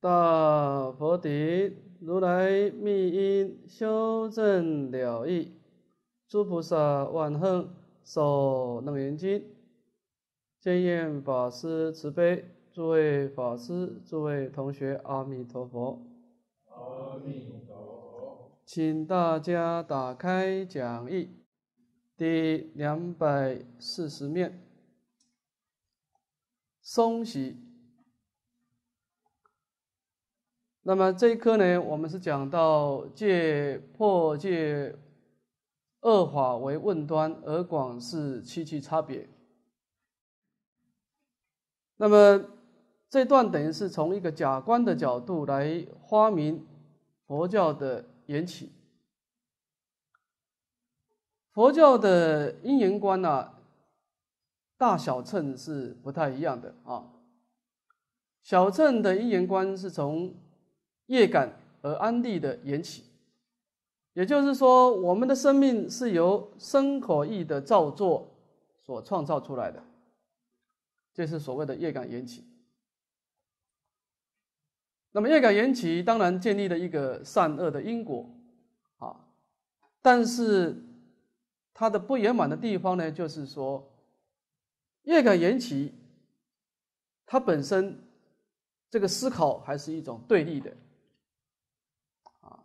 大菩提如来密因修正了义，诸菩萨万恒受楞严经，见愿法师慈悲，诸位法师、诸位同学，阿弥陀佛！阿弥陀佛！请大家打开讲义，第两百四十面，松喜。那么这一课呢，我们是讲到借破戒恶法为问端，而广是七区差别。那么这段等于是从一个假观的角度来发明佛教的缘起。佛教的因缘观呢，大小乘是不太一样的啊。小乘的因缘观是从业感而安立的缘起，也就是说，我们的生命是由身口意的造作所创造出来的，这是所谓的业感缘起。那么，业感缘起当然建立了一个善恶的因果啊，但是它的不圆满的地方呢，就是说，业感缘起它本身这个思考还是一种对立的。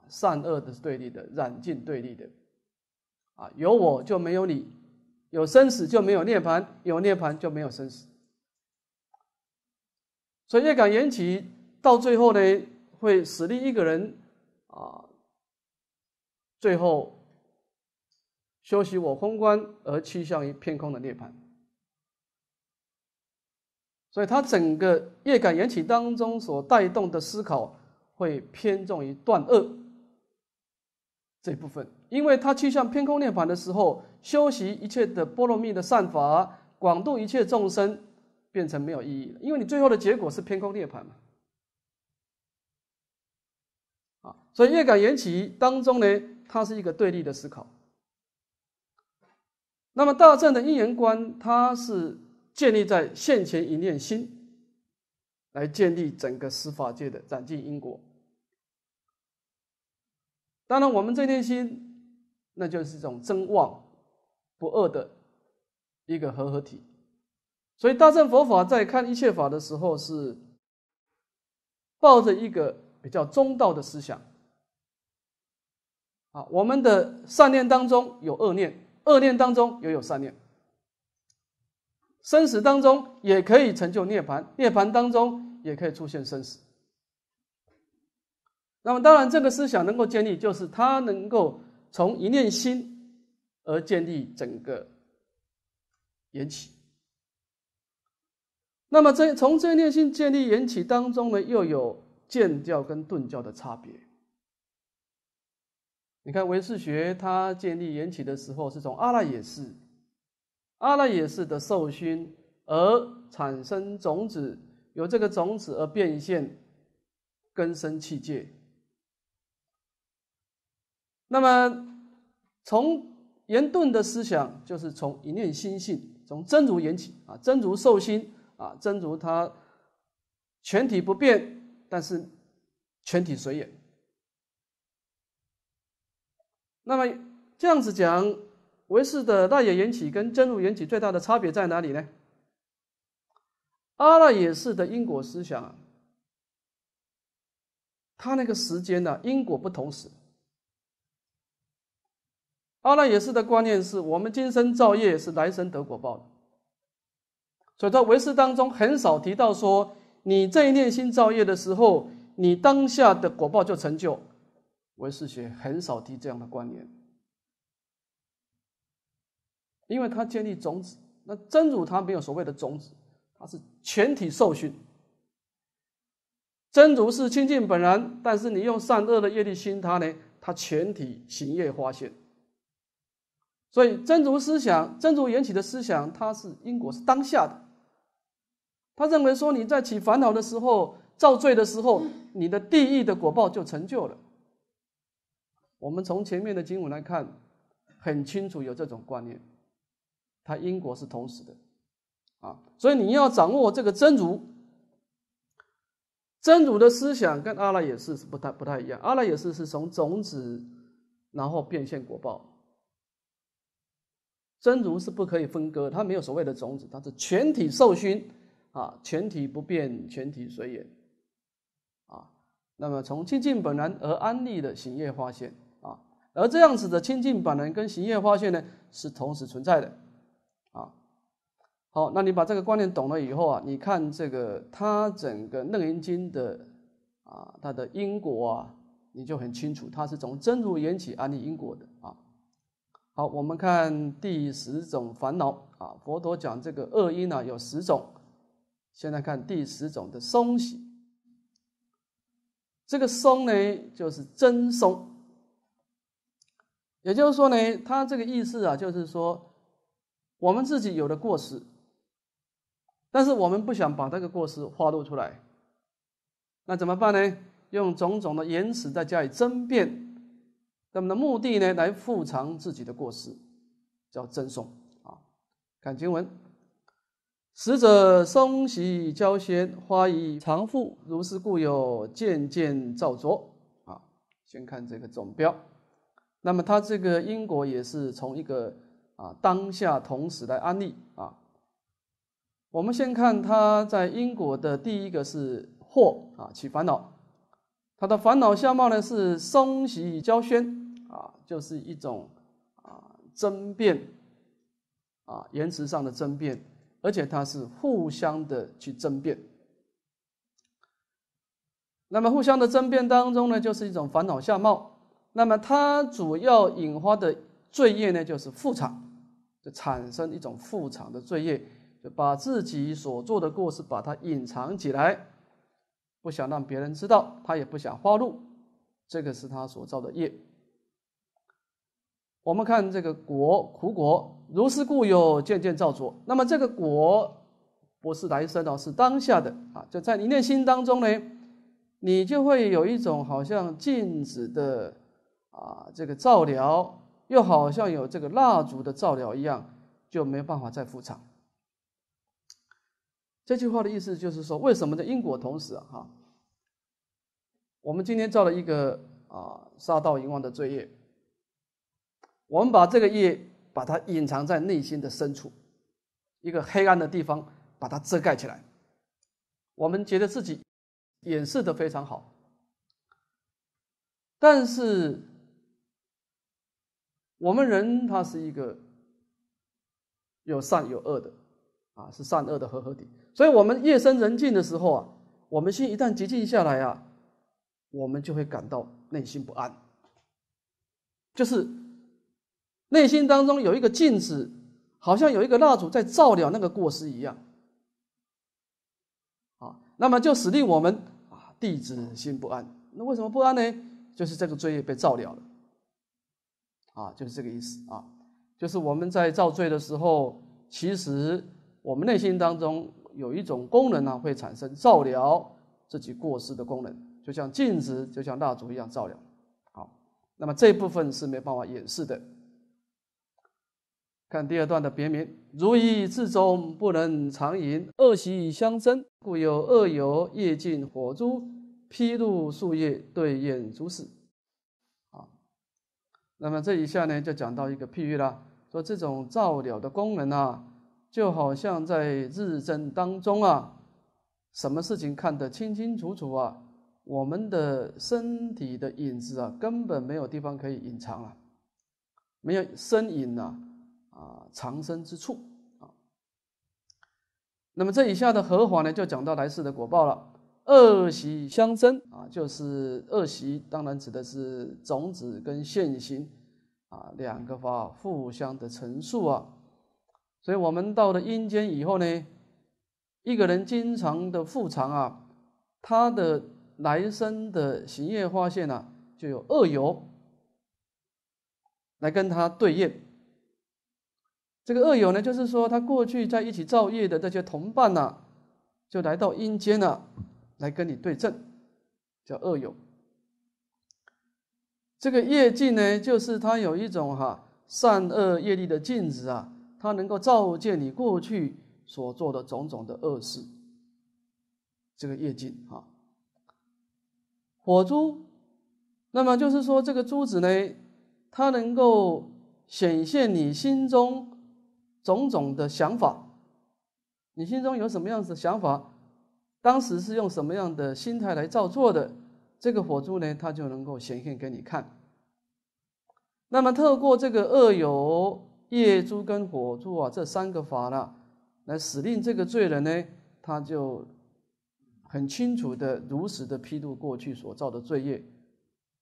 善恶的是对立的，染净对立的，啊，有我就没有你，有生死就没有涅槃，有涅槃就没有生死。所以业感缘起到最后呢，会使另一个人啊，最后修习我空观而趋向于偏空的涅槃。所以他整个业感缘起当中所带动的思考，会偏重于断恶。这部分，因为他趋向偏空涅盘的时候，修习一切的波罗蜜的善法，广度一切众生，变成没有意义了。因为你最后的结果是偏空涅盘嘛。啊，所以业感缘起当中呢，它是一个对立的思考。那么大正的因缘观，它是建立在现前一念心，来建立整个司法界的染净因果。当然，我们这念心，那就是一种真妄不二的一个合合体。所以，大乘佛法在看一切法的时候，是抱着一个比较中道的思想。啊，我们的善念当中有恶念，恶念当中也有善念，生死当中也可以成就涅槃，涅槃当中也可以出现生死。那么当然，这个思想能够建立，就是它能够从一念心而建立整个缘起。那么这从这一念心建立缘起当中呢，又有见教跟顿教的差别。你看唯识学它建立缘起的时候，是从阿赖耶识、阿赖耶识的受熏而产生种子，由这个种子而变现根生器界。那么，从严顿的思想就是从一念心性，从真如缘起啊，真如受心啊，真如它全体不变，但是全体随缘。那么这样子讲，唯识的大业缘起跟真如缘起最大的差别在哪里呢？阿赖耶识的因果思想，它那个时间呢，因果不同时。阿赖耶识的观念是我们今生造业是来生得果报的，所以在唯识当中很少提到说你这一念心造业的时候，你当下的果报就成就。唯识学很少提这样的观念，因为他建立种子。那真如他没有所谓的种子，他是全体受训。真如是清净本然，但是你用善恶的业力心他呢，他全体行业化现。所以真如思想，真如缘起的思想，它是因果是当下的。他认为说，你在起烦恼的时候造罪的时候，你的地狱的果报就成就了。我们从前面的经文来看，很清楚有这种观念，它因果是同时的，啊，所以你要掌握这个真如，真如的思想跟阿赖也是不太不太一样，阿赖也识是从种子然后变现果报。真如是不可以分割，它没有所谓的种子，它是全体受熏，啊，全体不变，全体随缘，啊，那么从清净本然而安立的行业发现，啊，而这样子的清净本然跟行业发现呢，是同时存在的，啊，好，那你把这个观念懂了以后啊，你看这个它整个楞严经的啊，它的因果啊，你就很清楚，它是从真如缘起安立因果的。好，我们看第十种烦恼啊。佛陀讲这个恶因呢有十种，现在看第十种的松喜。这个松呢就是真松，也就是说呢，他这个意思啊就是说，我们自己有了过失，但是我们不想把这个过失暴露出来，那怎么办呢？用种种的言辞再加以争辩。那么的目的呢，来复偿自己的过失，叫赠送啊。看经文，死者松喜交宣，花以长覆，如是故有渐渐造作啊。先看这个总标，那么他这个因果也是从一个啊当下同时来安利啊。我们先看他在因果的第一个是祸啊，起烦恼，他的烦恼相貌呢是松喜交宣就是一种啊争辩啊言辞上的争辩，而且它是互相的去争辩。那么互相的争辩当中呢，就是一种烦恼相貌。那么它主要引发的罪业呢，就是覆产，就产生一种覆产的罪业，就把自己所做的过失把它隐藏起来，不想让别人知道，他也不想暴露，这个是他所造的业。我们看这个果，苦果如是故有渐渐造作。那么这个果不是来生的，是当下的啊，就在你内心当中呢，你就会有一种好像镜子的啊，这个照料，又好像有这个蜡烛的照料一样，就没办法再复查。这句话的意思就是说，为什么在因果同时啊，我们今天造了一个啊杀盗淫妄的罪业。我们把这个业，把它隐藏在内心的深处，一个黑暗的地方，把它遮盖起来。我们觉得自己掩饰的非常好，但是我们人他是一个有善有恶的，啊，是善恶的合合体。所以，我们夜深人静的时候啊，我们心一旦寂静下来啊，我们就会感到内心不安，就是。内心当中有一个镜子，好像有一个蜡烛在照亮那个过失一样。啊，那么就使令我们啊，弟子心不安。那为什么不安呢？就是这个罪业被照亮了。啊，就是这个意思啊。就是我们在造罪的时候，其实我们内心当中有一种功能呢，会产生照亮自己过失的功能，就像镜子，就像蜡烛一样照亮。好，那么这部分是没办法掩饰的。看第二段的别名，如意至中不能藏影，恶习相生，故有恶有夜近火珠，披露树叶对眼烛视。啊，那么这一下呢，就讲到一个譬喻了，说这种照料的功能啊，就好像在日正当中啊，什么事情看得清清楚楚啊，我们的身体的影子啊，根本没有地方可以隐藏啊，没有身影啊。啊，藏身之处啊。那么这以下的合法呢，就讲到来世的果报了。恶习相生啊，就是恶习，当然指的是种子跟现行啊两个法互相的陈述啊。所以我们到了阴间以后呢，一个人经常的复常啊，他的来生的行业发现啊，就有恶由来跟他对应。这个恶友呢，就是说他过去在一起造业的这些同伴呐，就来到阴间呐，来跟你对阵，叫恶友。这个业镜呢，就是他有一种哈善恶业力的镜子啊，它能够照见你过去所做的种种的恶事。这个业镜啊，火珠，那么就是说这个珠子呢，它能够显现你心中。种种的想法，你心中有什么样子的想法？当时是用什么样的心态来造作的？这个火柱呢，它就能够显现给你看。那么透过这个恶有业珠跟火柱啊，这三个法呢，来使令这个罪人呢，他就很清楚的、如实的披露过去所造的罪业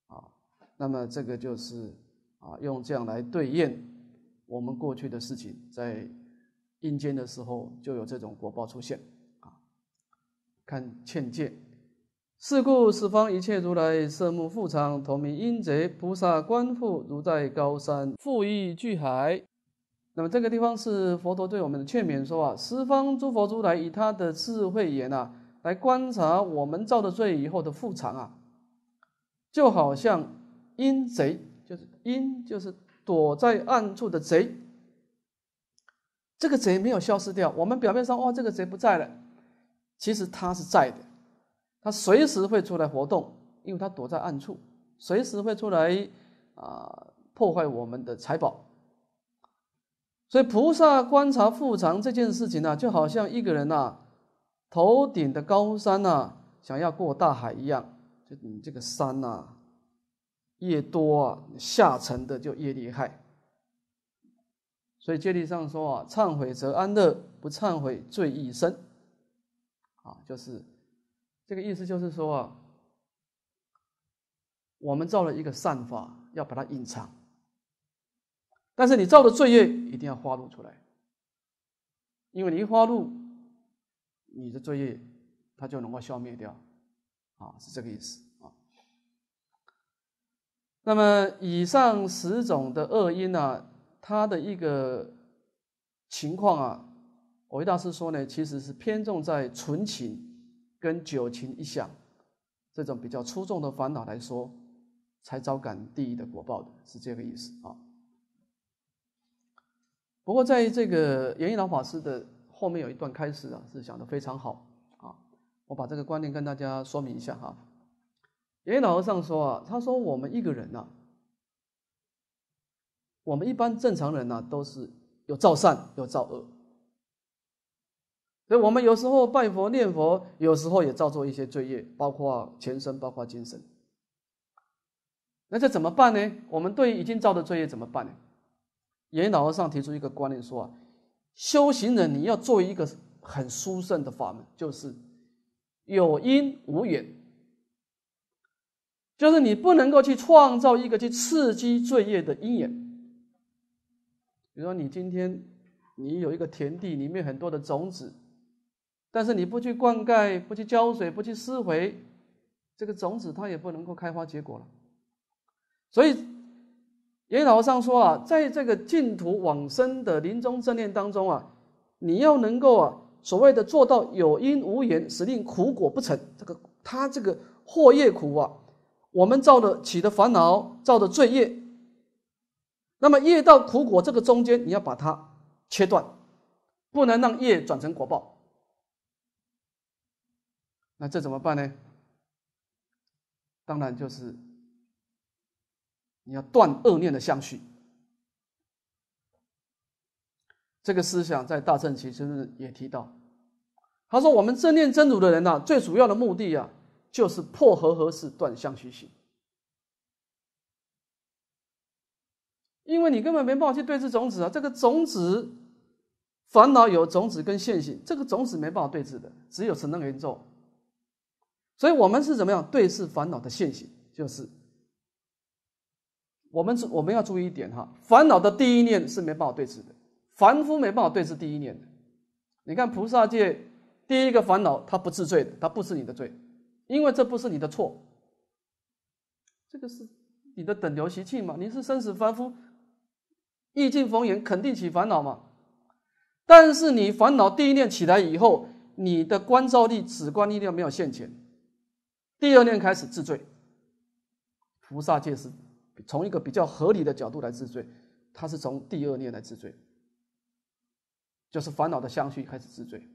啊。那么这个就是啊，用这样来对应。我们过去的事情，在阴间的时候就有这种果报出现啊。看劝诫，是故十方一切如来，色目覆常同名阴贼菩萨观复如在高山富意巨海。那么这个地方是佛陀对我们的劝勉说啊，十方诸佛如来以他的智慧眼啊，来观察我们造的罪以后的复常啊，就好像阴贼，就是阴就是。躲在暗处的贼，这个贼没有消失掉。我们表面上哇，这个贼不在了，其实他是在的，他随时会出来活动，因为他躲在暗处，随时会出来啊破坏我们的财宝。所以菩萨观察复藏这件事情呢，就好像一个人呐，头顶的高山呐，想要过大海一样，就你这个山呐。越多啊，下沉的就越厉害。所以戒律上说啊，忏悔则安乐，不忏悔罪一生。啊，就是这个意思，就是说啊，我们造了一个善法，要把它隐藏，但是你造的罪业一定要花露出来，因为你一花露，你的罪业它就能够消灭掉。啊，是这个意思。那么以上十种的恶因呢，它的一个情况啊，我维大师说呢，其实是偏重在纯情跟久情一项，这种比较出众的烦恼来说，才招感地狱的果报的，是这个意思啊。不过在这个严一老法师的后面有一段开始啊，是讲的非常好啊，我把这个观念跟大家说明一下哈。严老和尚说啊，他说我们一个人呢，我们一般正常人呢，都是有造善有造恶，所以我们有时候拜佛念佛，有时候也造作一些罪业，包括前生，包括今生。那这怎么办呢？我们对于已经造的罪业怎么办呢？严老和尚提出一个观念说啊，修行人你要做一个很殊胜的法门，就是有因无缘。就是你不能够去创造一个去刺激罪业的因缘，比如说你今天你有一个田地里面很多的种子，但是你不去灌溉、不去浇水、不去施肥，这个种子它也不能够开花结果了。所以研讨上说啊，在这个净土往生的临终正念当中啊，你要能够啊，所谓的做到有因无缘，使令苦果不成，这个他这个祸业苦啊。我们造的起的烦恼，造的罪业，那么业到苦果这个中间，你要把它切断，不能让业转成果报。那这怎么办呢？当然就是你要断恶念的相续。这个思想在大圣其实也提到，他说我们正念真主的人呢，最主要的目的呀。就是破和合式断相续性，因为你根本没办法去对治种子啊。这个种子烦恼有种子跟现行，这个种子没办法对治的，只有承能因咒。所以我们是怎么样对治烦恼的现行？就是我们我们要注意一点哈，烦恼的第一念是没办法对治的，凡夫没办法对治第一念的。你看菩萨界第一个烦恼，他不治罪的，他不治你的罪。因为这不是你的错，这个是你的等流习气嘛？你是生死凡夫，意境逢缘肯定起烦恼嘛。但是你烦恼第一念起来以后，你的观照力、止观力量没有现前，第二念开始治罪。菩萨戒是从一个比较合理的角度来治罪，他是从第二念来治罪，就是烦恼的相续开始治罪。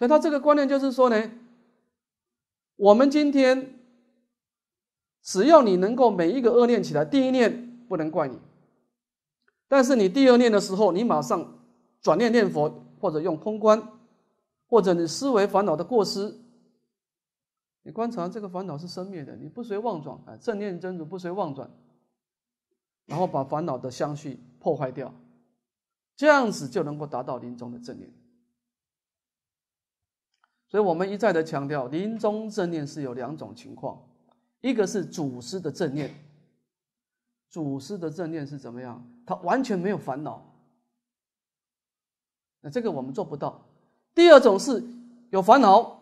所以他这个观念就是说呢，我们今天只要你能够每一个恶念起来，第一念不能怪你，但是你第二念的时候，你马上转念念佛，或者用空观，或者你思维烦恼的过失，你观察这个烦恼是生灭的，你不随妄转，哎，正念真如不随妄转，然后把烦恼的相续破坏掉，这样子就能够达到临终的正念。所以我们一再的强调，临终正念是有两种情况，一个是祖师的正念，祖师的正念是怎么样？他完全没有烦恼，那这个我们做不到。第二种是有烦恼，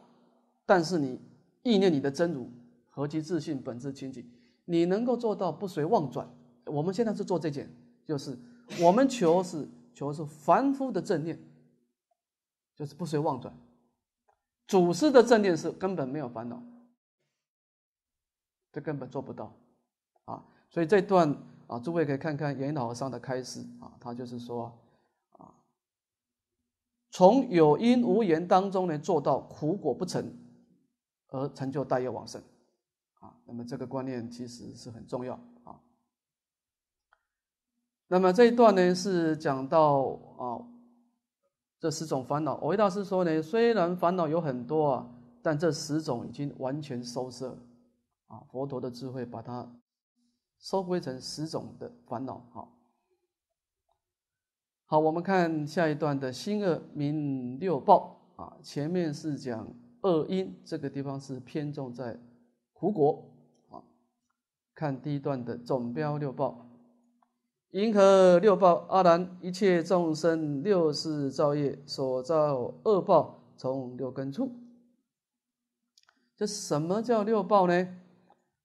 但是你意念你的真如、何其自信、本质清净，你能够做到不随妄转。我们现在是做这件，就是我们求是求是凡夫的正念，就是不随妄转。祖师的正念是根本没有烦恼，这根本做不到啊！所以这段啊，诸位可以看看研讨和尚的开示啊，他就是说啊，从有因无缘当中呢，做到苦果不成而成就大业往生啊。那么这个观念其实是很重要啊。那么这一段呢，是讲到啊。这十种烦恼，我维大师说呢，虽然烦恼有很多啊，但这十种已经完全收摄，啊，佛陀的智慧把它收归成十种的烦恼。好，好，我们看下一段的新恶名六报啊，前面是讲恶因，这个地方是偏重在苦果啊。看第一段的总标六报。银河六报，阿难，一切众生六世造业所造恶报从六根处。这什么叫六报呢？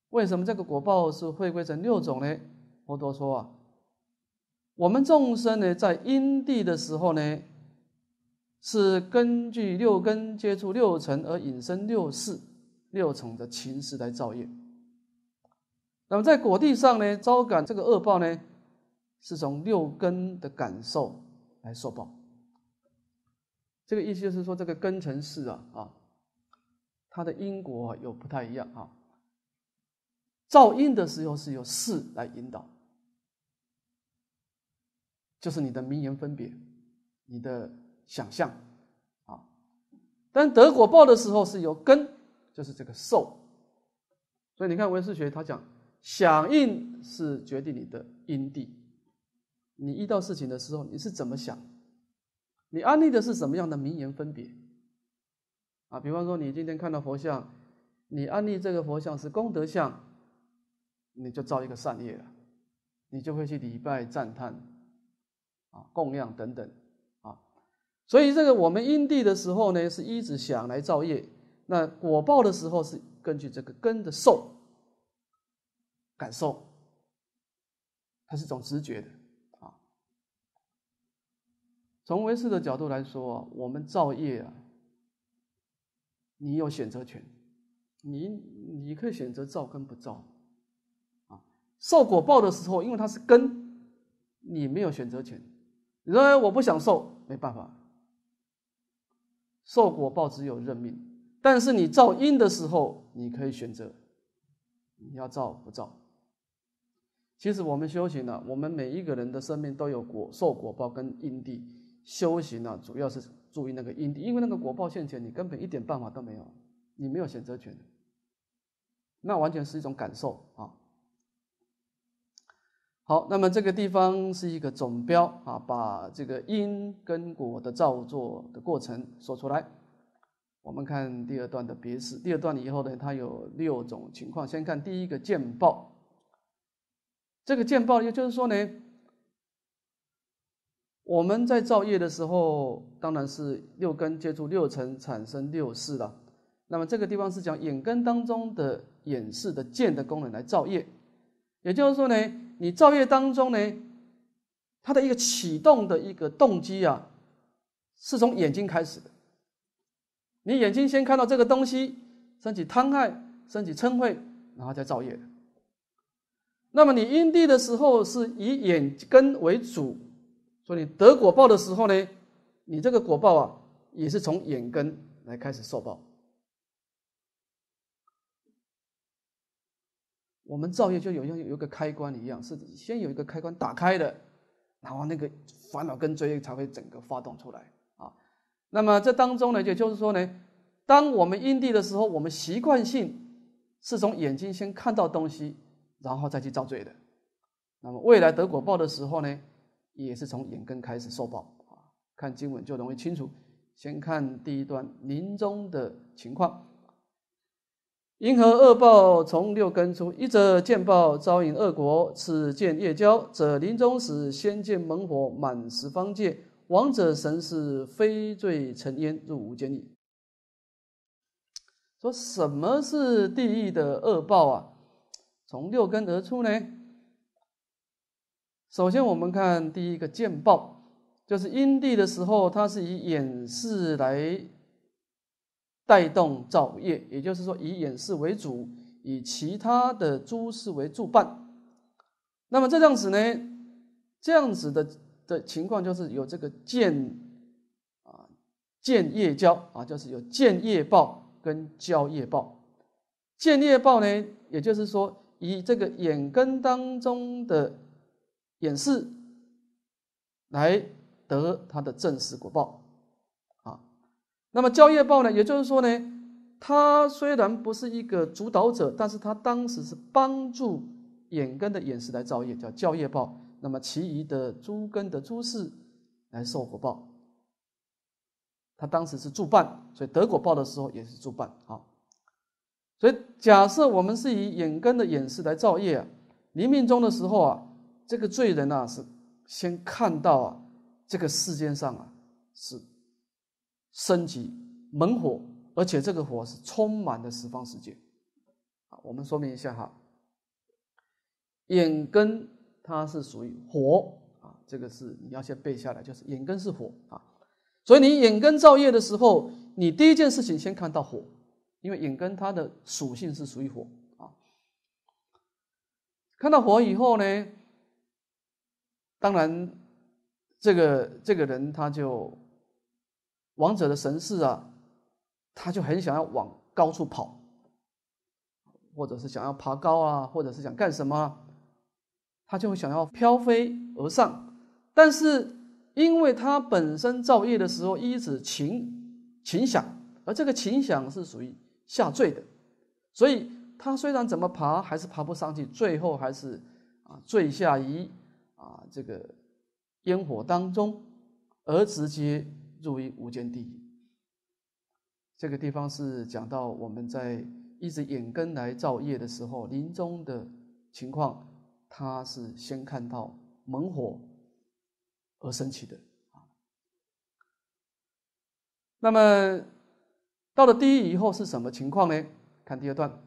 为什么这个果报是会归成六种呢？佛陀说啊，我们众生呢，在因地的时候呢，是根据六根接触六尘而引生六世六种的情势来造业。那么在果地上呢，招感这个恶报呢？是从六根的感受来受报，这个意思就是说，这个根尘事啊，啊，它的因果又不太一样啊。造因的时候是由事来引导，就是你的名言分别、你的想象啊。但得果报的时候是由根，就是这个受。所以你看，文士学他讲，响应是决定你的因地。你遇到事情的时候，你是怎么想？你安利的是什么样的名言分别？啊，比方说你今天看到佛像，你安利这个佛像是功德像，你就造一个善业了，你就会去礼拜、赞叹、啊供养等等啊。所以这个我们因地的时候呢，是一直想来造业；那果报的时候是根据这个根的受感受，它是一种直觉的。从唯识的角度来说，我们造业啊，你有选择权，你你可以选择造跟不造，啊，受果报的时候，因为它是根，你没有选择权。你说我不想受，没办法，受果报只有认命。但是你造因的时候，你可以选择，你要造不造。其实我们修行呢，我们每一个人的生命都有果受果报跟因地。修行呢，主要是注意那个因，地，因为那个果报现前，你根本一点办法都没有，你没有选择权，那完全是一种感受啊。好，那么这个地方是一个总标啊，把这个因跟果的造作的过程说出来。我们看第二段的别释，第二段以后呢，它有六种情况。先看第一个见报，这个见报也就是说呢。我们在造业的时候，当然是六根接触六尘，产生六识了。那么这个地方是讲眼根当中的眼视的见的功能来造业，也就是说呢，你造业当中呢，它的一个启动的一个动机啊，是从眼睛开始的。你眼睛先看到这个东西，升起贪爱，升起嗔恚，然后再造业。那么你因地的时候是以眼根为主。所以你得果报的时候呢，你这个果报啊，也是从眼根来开始受报。我们造业就有用有一个开关一样，是先有一个开关打开的，然后那个烦恼跟罪业才会整个发动出来啊。那么这当中呢，也就是说呢，当我们因地的时候，我们习惯性是从眼睛先看到东西，然后再去造罪的。那么未来得果报的时候呢？也是从眼根开始受报啊，看经文就容易清楚。先看第一段临终的情况，因何恶报从六根出？一者见报招引恶国，此见业交者临终时先见猛火满十方界，亡者神是飞坠尘烟入无间矣。说什么是地狱的恶报啊？从六根而出呢？首先，我们看第一个见报，就是阴地的时候，它是以演示来带动造业，也就是说以演示为主，以其他的诸事为助办。那么这样子呢，这样子的的情况就是有这个见啊见业交啊，就是有见业报跟交业报。见业报呢，也就是说以这个眼根当中的。演示，来得他的正式果报啊，那么教业报呢？也就是说呢，他虽然不是一个主导者，但是他当时是帮助眼根的眼识来造业，叫教业报。那么其余的诸根的诸事来受果报，他当时是助办，所以得果报的时候也是助办啊。所以假设我们是以眼根的眼识来造业，临命中的时候啊。这个罪人呢是先看到啊，这个世间上啊是生级猛火，而且这个火是充满的十方世界啊。我们说明一下哈，眼根它是属于火啊，这个是你要先背下来，就是眼根是火啊。所以你眼根造业的时候，你第一件事情先看到火，因为眼根它的属性是属于火啊。看到火以后呢？当然，这个这个人他就王者的神士啊，他就很想要往高处跑，或者是想要爬高啊，或者是想干什么，他就会想要飘飞而上。但是，因为他本身造业的时候一直情情想，而这个情想是属于下坠的，所以他虽然怎么爬还是爬不上去，最后还是啊坠下移。啊，这个烟火当中而直接入于无间地狱。这个地方是讲到我们在一直眼根来造业的时候，临终的情况，他是先看到猛火而升起的啊。那么到了地狱以后是什么情况呢？看第二段。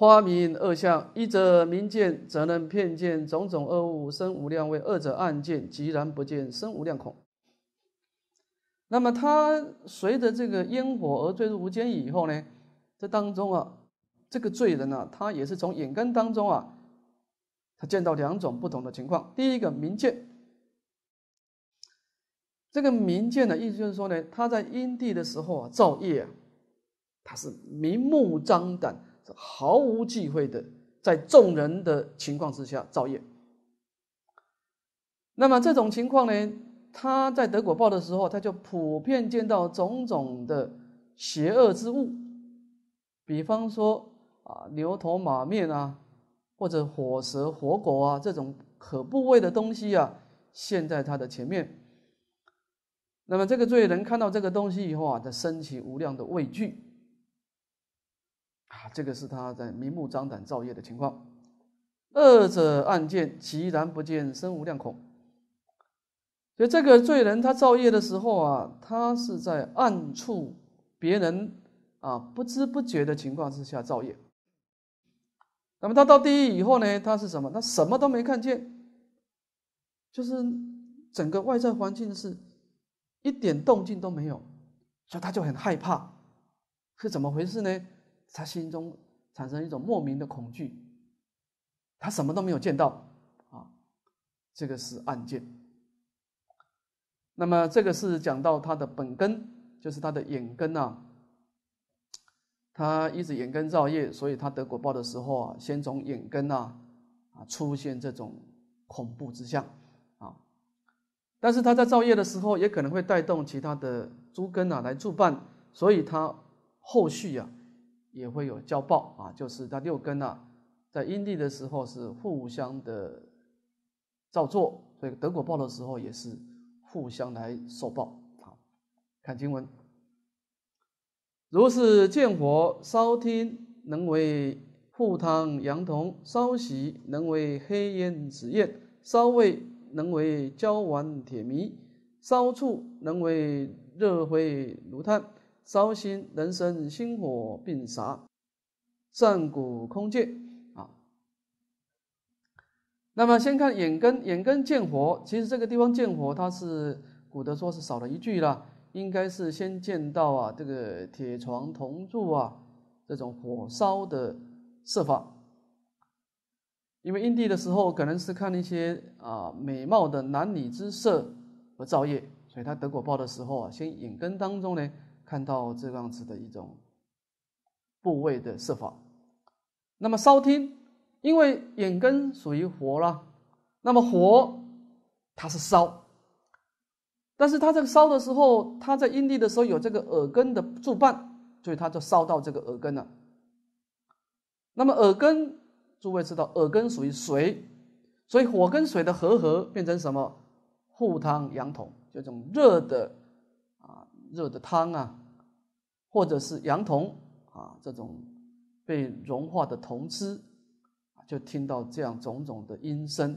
花明二相，一者明见，则能遍见种种恶物生无量味；二者暗见，即然不见生无量苦。那么，他随着这个烟火而坠入无间以后呢？这当中啊，这个罪人啊，他也是从眼根当中啊，他见到两种不同的情况。第一个明见，这个明见的意思就是说呢，他在阴地的时候啊，造业，啊，他是明目张胆。毫无忌讳的，在众人的情况之下造业。那么这种情况呢，他在得果报的时候，他就普遍见到种种的邪恶之物，比方说啊牛头马面啊，或者火蛇火狗啊这种可怖畏的东西啊，现在他的前面。那么这个罪人看到这个东西以后啊，他升起无量的畏惧。这个是他在明目张胆造业的情况。二者暗见，其然不见，生无量孔。所以这个罪人他造业的时候啊，他是在暗处，别人啊不知不觉的情况之下造业。那么他到地狱以后呢，他是什么？他什么都没看见，就是整个外在环境是一点动静都没有，所以他就很害怕。是怎么回事呢？他心中产生一种莫名的恐惧，他什么都没有见到啊，这个是案件。那么这个是讲到他的本根，就是他的眼根啊。他一直眼根造业，所以他得果报的时候啊，先从眼根啊啊出现这种恐怖之相啊。但是他在造业的时候，也可能会带动其他的诸根啊来助办，所以他后续呀。也会有交报啊，就是在六根啊，在阴地的时候是互相的照做，所以得果报的时候也是互相来受报啊。看经文：如是见火烧天，能为护汤阳童烧喜能为黑烟紫焰；烧味能为焦丸铁糜；烧醋，能为热灰炉炭。烧心，人生心火病杀，上古空界啊。那么先看眼根，眼根见火。其实这个地方见火，它是古德说是少了一句了，应该是先见到啊这个铁床铜柱啊这种火烧的设法。因为印地的时候可能是看一些啊美貌的男女之色而造业，所以他得果报的时候啊，先眼根当中呢。看到这样子的一种部位的设法，那么烧听，因为眼根属于火了，那么火它是烧，但是它这个烧的时候，它在阴地的时候有这个耳根的助伴，所以它就烧到这个耳根了。那么耳根，诸位知道，耳根属于水，所以火跟水的合合变成什么？护汤养桶，就这种热的。热的汤啊，或者是羊铜啊，这种被融化的铜汁，就听到这样种种的音声，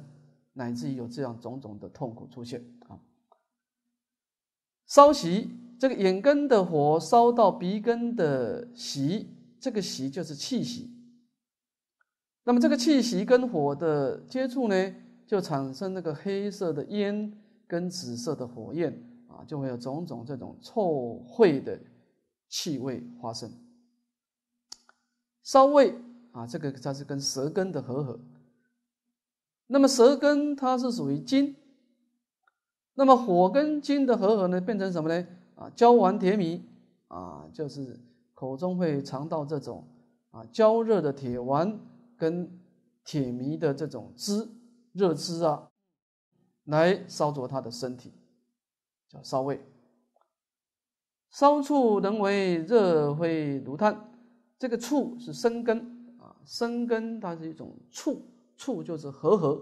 乃至于有这样种种的痛苦出现啊。烧习，这个眼根的火烧到鼻根的习，这个习就是气息。那么这个气息跟火的接触呢，就产生那个黑色的烟跟紫色的火焰。就会有种种这种臭秽的气味发生。烧味啊，这个它是跟舌根的合合。那么舌根它是属于金，那么火跟金的合合呢，变成什么呢？啊，焦丸铁糜啊，就是口中会尝到这种啊焦热的铁丸跟铁糜的这种汁热汁啊，来烧灼他的身体。叫烧味，烧处能为热灰炉炭，这个处是生根啊，生根它是一种处，处就是合合。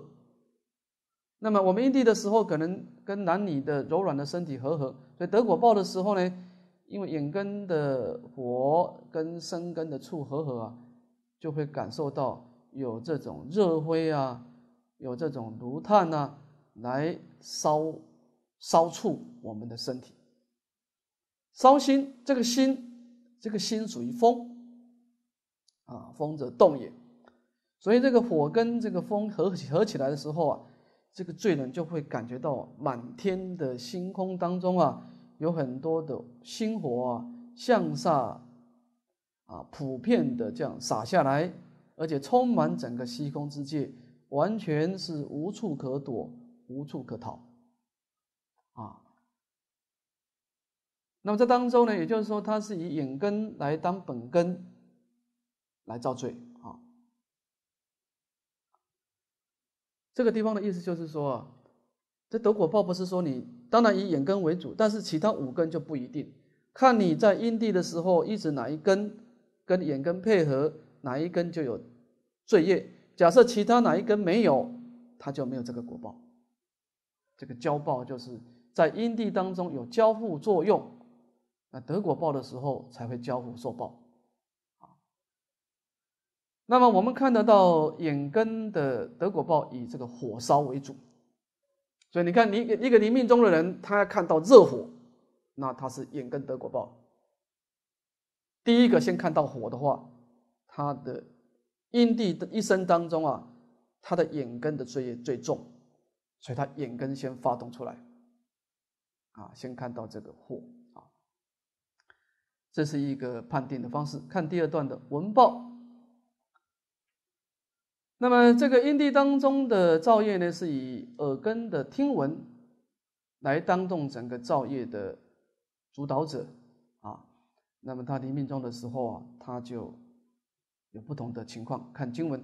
那么我们阴地的时候，可能跟男女的柔软的身体合合，所以得果报的时候呢，因为眼根的火跟生根的处合合啊，就会感受到有这种热灰啊，有这种炉炭呐来烧。烧触我们的身体，烧心这个心，这个心属于风，啊，风则动也，所以这个火跟这个风合合起来的时候啊，这个罪人就会感觉到满天的星空当中啊，有很多的星火啊向下，啊，普遍的这样洒下来，而且充满整个虚空之界，完全是无处可躲，无处可逃。那么在当中呢，也就是说，它是以眼根来当本根来造罪啊。这个地方的意思就是说啊，这得果报不是说你当然以眼根为主，但是其他五根就不一定。看你在因地的时候，一直哪一根跟眼根配合，哪一根就有罪业。假设其他哪一根没有，它就没有这个果报。这个交报就是在因地当中有交互作用。那德国报的时候才会交付受报，啊，那么我们看得到眼根的德国报以这个火烧为主，所以你看，一个一个你命中的人，他看到热火，那他是眼根德国报。第一个先看到火的话，他的因地的一生当中啊，他的眼根的罪业最重，所以他眼根先发动出来，啊，先看到这个火。这是一个判定的方式。看第二段的文报，那么这个因地当中的造业呢，是以耳根的听闻来当众整个造业的主导者啊。那么他临命中的时候啊，他就有不同的情况。看经文，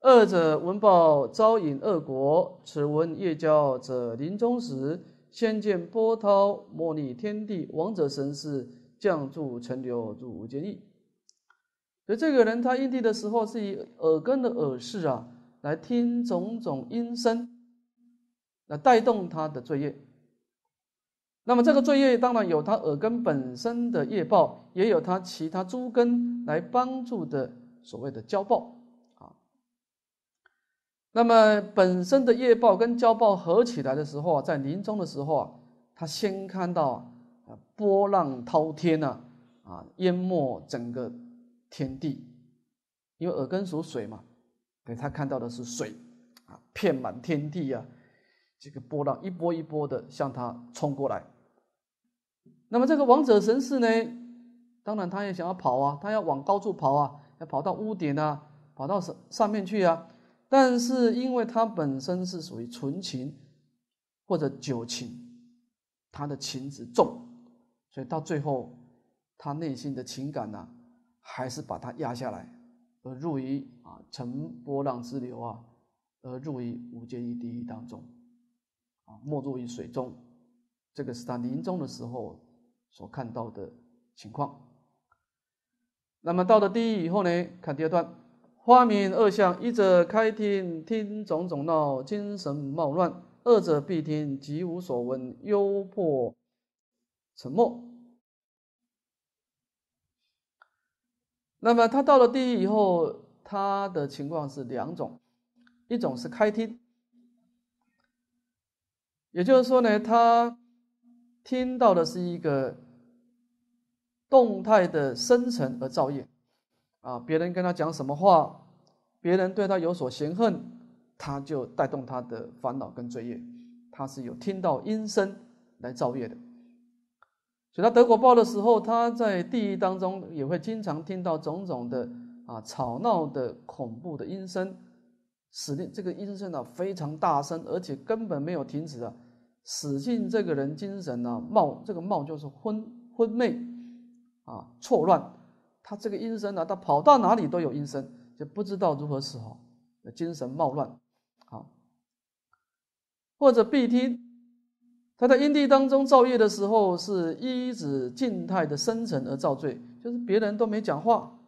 二者闻报招引恶国，此闻夜交者临终时先见波涛，莫逆天地，王者神是。降住尘流住无间意，所以这个人他因地的时候是以耳根的耳饰啊来听种种音声，来带动他的罪业。那么这个罪业当然有他耳根本身的业报，也有他其他诸根来帮助的所谓的交报啊。那么本身的业报跟交报合起来的时候啊，在临终的时候啊，他先看到。波浪滔天呐、啊，淹没整个天地，因为耳根属水嘛，所以他看到的是水，啊，片满天地呀，这个波浪一波一波的向他冲过来。那么这个王者神士呢，当然他也想要跑啊，他要往高处跑啊，要跑到屋顶啊，跑到上上面去啊，但是因为他本身是属于纯情或者酒情，他的情执重。所以到最后，他内心的情感呢，还是把他压下来，而入于啊，乘波浪之流啊，而入于无间地狱当中，啊，没入于水中。这个是他临终的时候所看到的情况。那么到了地狱以后呢，看第二段：花名二相，一者开听听种种闹，精神冒乱；二者闭听，即无所闻，忧怖。沉默。那么他到了地狱以后，他的情况是两种，一种是开听，也就是说呢，他听到的是一个动态的生成而造业，啊，别人跟他讲什么话，别人对他有所嫌恨，他就带动他的烦恼跟罪业，他是有听到音声来造业的。在德国报的时候，他在地狱当中也会经常听到种种的啊吵闹的恐怖的阴声，使令这个阴声呢非常大声，而且根本没有停止啊，使劲这个人精神呢冒这个冒就是昏昏昧啊错乱，他这个阴声呢，他跑到哪里都有阴声，就不知道如何是好，精神冒乱啊，或者必听。他在阴地当中造业的时候，是一指静态的生成而造罪，就是别人都没讲话，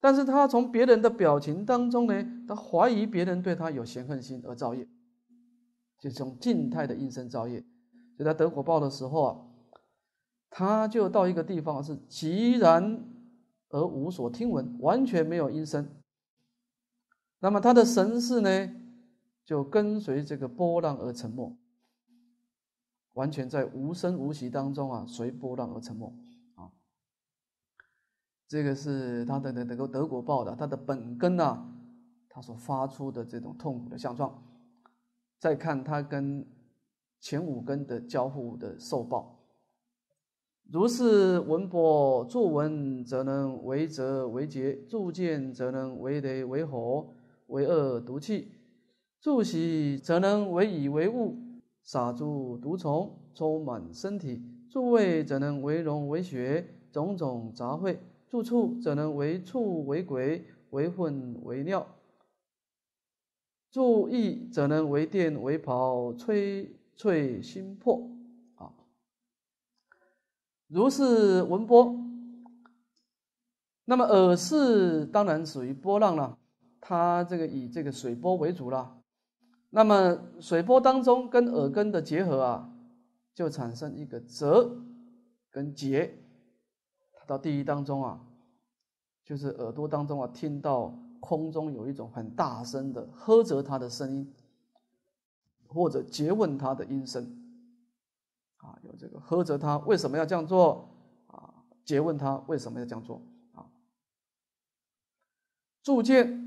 但是他从别人的表情当中呢，他怀疑别人对他有嫌恨心而造业，就是从静态的阴声造业。就在得火报的时候啊，他就到一个地方是寂然而无所听闻，完全没有阴声，那么他的神识呢，就跟随这个波浪而沉没。完全在无声无息当中啊，随波浪而沉没啊。这个是他的那个德国报的，他的本根啊，他所发出的这种痛苦的相状。再看他跟前五根的交互的受报。如是文博作文，则能为则为杰，助见则能为贼为火，为恶毒气；助喜则能为以为物，撒诸毒虫，充满身体；诸味则能为脓为血，种种杂秽；住处则能为畜为鬼为混为尿；注意则能为电为袍摧碎心魄。啊，如是闻波，那么耳识当然属于波浪了，它这个以这个水波为主了。那么水波当中跟耳根的结合啊，就产生一个“折跟“结。到地狱当中啊，就是耳朵当中啊，听到空中有一种很大声的呵责他的声音，或者诘问他的音声，啊，有这个呵责他为什么要这样做，啊，诘问他为什么要这样做，啊，住见。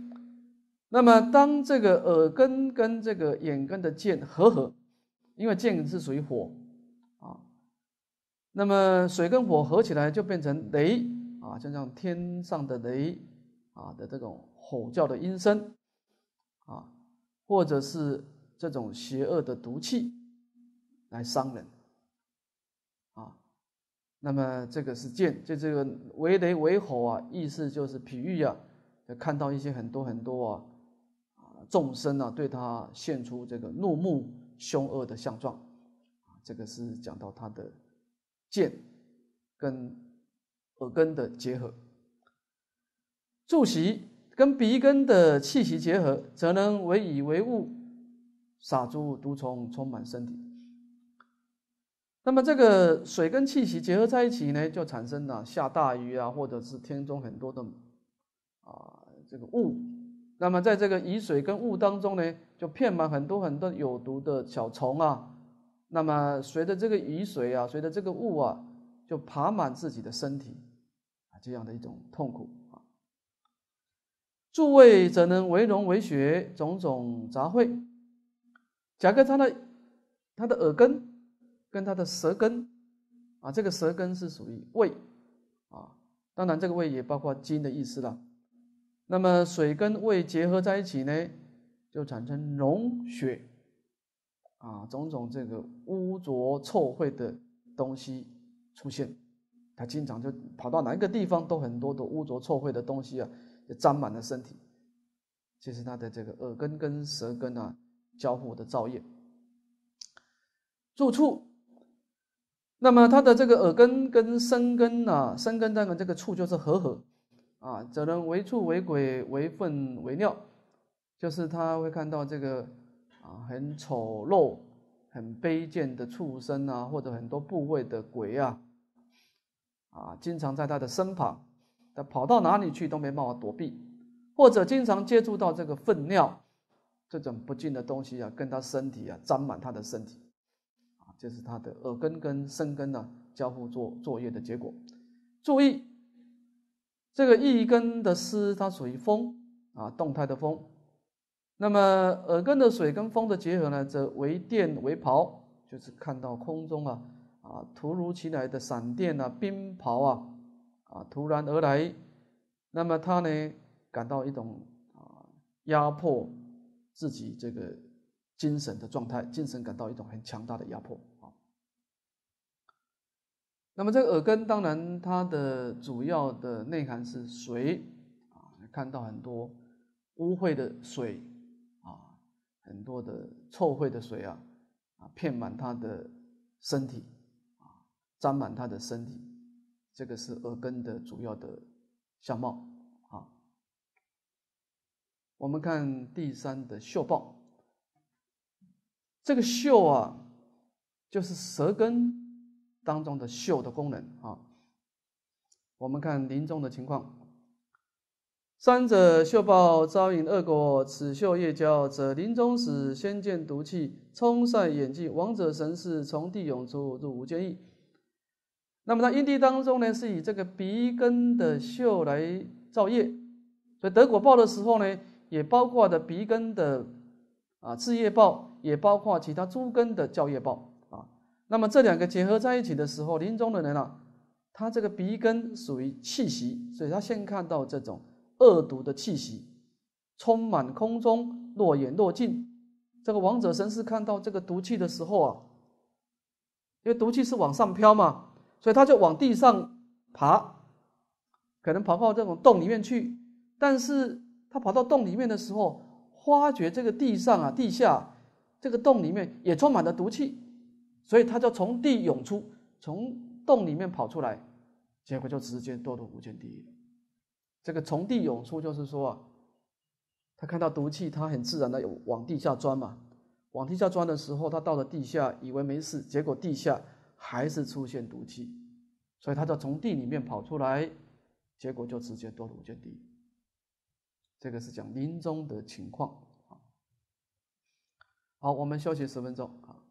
那么，当这个耳根跟这个眼根的剑合合，因为剑是属于火啊，那么水跟火合起来就变成雷啊，就像天上的雷啊的这种吼叫的音声啊，或者是这种邪恶的毒气来伤人啊。那么这个是剑，就这个为雷为火啊，意思就是比喻啊，看到一些很多很多啊。众生啊，对他现出这个怒目凶恶的相状，啊，这个是讲到他的剑跟耳根的结合。助习跟鼻根的气息结合，则能为以为物，撒诸毒虫充满身体。那么这个水跟气息结合在一起呢，就产生了下大雨啊，或者是天中很多的啊这个雾。那么在这个雨水跟雾当中呢，就遍满很多很多有毒的小虫啊。那么随着这个雨水啊，随着这个雾啊，就爬满自己的身体，啊，这样的一种痛苦啊。诸位怎能为荣为学种种杂秽？甲在他的它的耳根跟它的舌根啊，这个舌根是属于胃啊，当然这个胃也包括筋的意思了。那么水跟胃结合在一起呢，就产生脓血，啊，种种这个污浊臭秽的东西出现，他经常就跑到哪一个地方都很多的污浊臭秽的东西啊，就沾满了身体，这是他的这个耳根跟舌根啊交互的造业，住处，那么他的这个耳根跟身根啊，身根当中这个处就是合合。啊，只能为畜、为鬼、为粪、为尿，就是他会看到这个啊，很丑陋、很卑贱的畜生啊，或者很多部位的鬼啊，啊，经常在他的身旁，他跑到哪里去都没办法躲避，或者经常接触到这个粪尿这种不净的东西啊，跟他身体啊沾满他的身体，啊，就是他的耳根跟身根呢交互作作业的结果，注意。这个一根的丝，它属于风啊，动态的风。那么耳根的水跟风的结合呢，则为电为袍，就是看到空中啊啊突如其来的闪电啊，冰雹啊啊突然而来。那么他呢感到一种啊压迫自己这个精神的状态，精神感到一种很强大的压迫。那么这个耳根，当然它的主要的内涵是水啊，看到很多污秽的水啊，很多的臭秽的水啊，啊，遍满它的身体啊，沾满它的身体，这个是耳根的主要的相貌啊。我们看第三的嗅报，这个嗅啊，就是舌根。当中的嗅的功能啊，我们看临终的情况，三者嗅报招引恶果，此嗅业交者临终时先见毒气冲散眼睛，亡者神识从地涌出入无间意。那么在阴地当中呢，是以这个鼻根的嗅来造业，所以德果报的时候呢，也包括的鼻根的啊，自业报，也包括其他诸根的教业报。那么这两个结合在一起的时候，临终的人啊，他这个鼻根属于气息，所以他先看到这种恶毒的气息充满空中，若远若近。这个王者神士看到这个毒气的时候啊，因为毒气是往上飘嘛，所以他就往地上爬，可能跑到这种洞里面去。但是他跑到洞里面的时候，发觉这个地上啊、地下、这个洞里面也充满了毒气。所以他就从地涌出，从洞里面跑出来，结果就直接堕入无间地狱。这个从地涌出就是说啊，他看到毒气，他很自然的往地下钻嘛。往地下钻的时候，他到了地下，以为没事，结果地下还是出现毒气，所以他就从地里面跑出来，结果就直接堕入无间地狱。这个是讲临终的情况。好，我们休息十分钟啊。